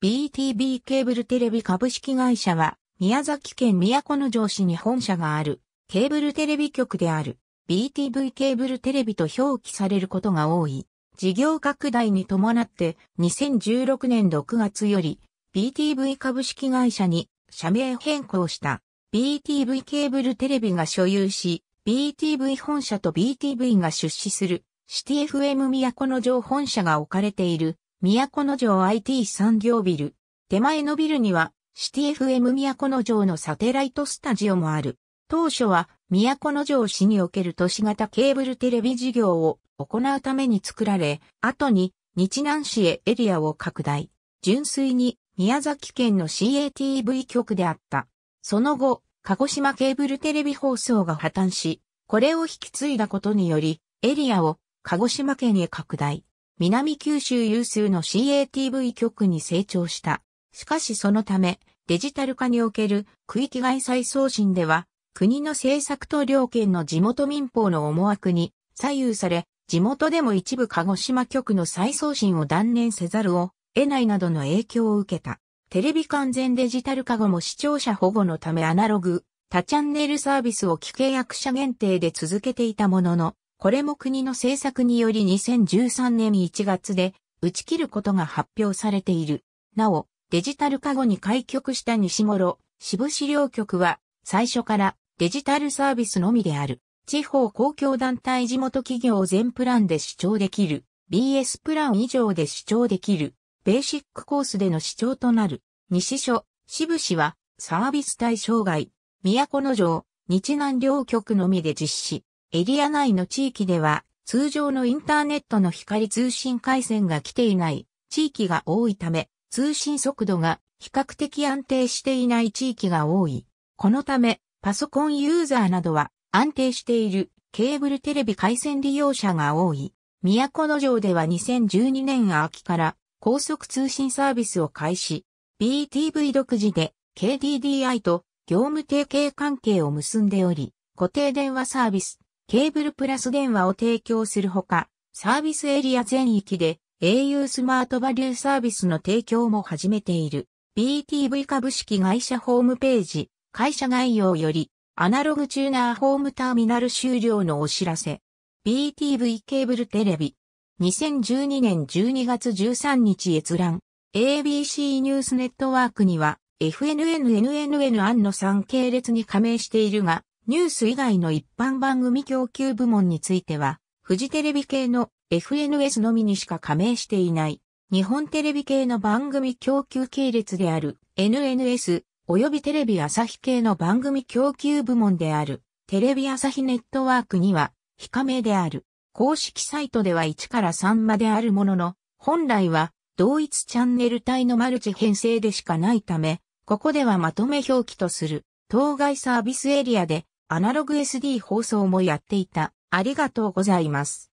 BTB ケーブルテレビ株式会社は、宮崎県都城市に本社がある、ケーブルテレビ局である、BTV ケーブルテレビと表記されることが多い。事業拡大に伴って、2016年6月より、BTV 株式会社に社名変更した。BTV ケーブルテレビが所有し、BTV 本社と BTV が出資する、シティ FM 都城本社が置かれている都の城 IT 産業ビル。手前のビルには、シティ FM 都の城のサテライトスタジオもある。当初は、都の城市における都市型ケーブルテレビ事業を行うために作られ、後に日南市へエリアを拡大。純粋に宮崎県の CATV 局であった。その後、鹿児島ケーブルテレビ放送が破綻し、これを引き継いだことにより、エリアを鹿児島県へ拡大。南九州有数の CATV 局に成長した。しかしそのため、デジタル化における区域外再送信では、国の政策と両県の地元民法の思惑に左右され、地元でも一部鹿児島局の再送信を断念せざるを得ないなどの影響を受けた。テレビ完全デジタル化後も視聴者保護のためアナログ、多チャンネルサービスを既契約者限定で続けていたものの、これも国の政策により2013年1月で打ち切ることが発表されている。なお、デジタル化後に開局した西諸、支部資料局は最初からデジタルサービスのみである。地方公共団体地元企業全プランで視聴できる。BS プラン以上で視聴できる。ベーシックコースでの視聴となる。西所、支部市はサービス対象外、都の城、日南両局のみで実施。エリア内の地域では、通常のインターネットの光通信回線が来ていない地域が多いため、通信速度が比較的安定していない地域が多い。このため、パソコンユーザーなどは安定しているケーブルテレビ回線利用者が多い。都城では2012年秋から高速通信サービスを開始、BTV 独自で KDDI と業務提携関係を結んでおり、固定電話サービス、ケーブルプラス電話を提供するほか、サービスエリア全域で au スマートバリューサービスの提供も始めている。BTV 株式会社ホームページ、会社概要より、アナログチューナーホームターミナル終了のお知らせ。BTV ケーブルテレビ。2012年12月13日閲覧。ABC ニュースネットワークには、FNNNNN 案の3系列に加盟しているが、ニュース以外の一般番組供給部門については、フジテレビ系の FNS のみにしか加盟していない、日本テレビ系の番組供給系列である NNS 及びテレビ朝日系の番組供給部門であるテレビ朝日ネットワークには非加盟である。公式サイトでは1から3まであるものの、本来は同一チャンネル帯のマルチ編成でしかないため、ここではまとめ表記とする、当該サービスエリアでアナログ SD 放送もやっていた。ありがとうございます。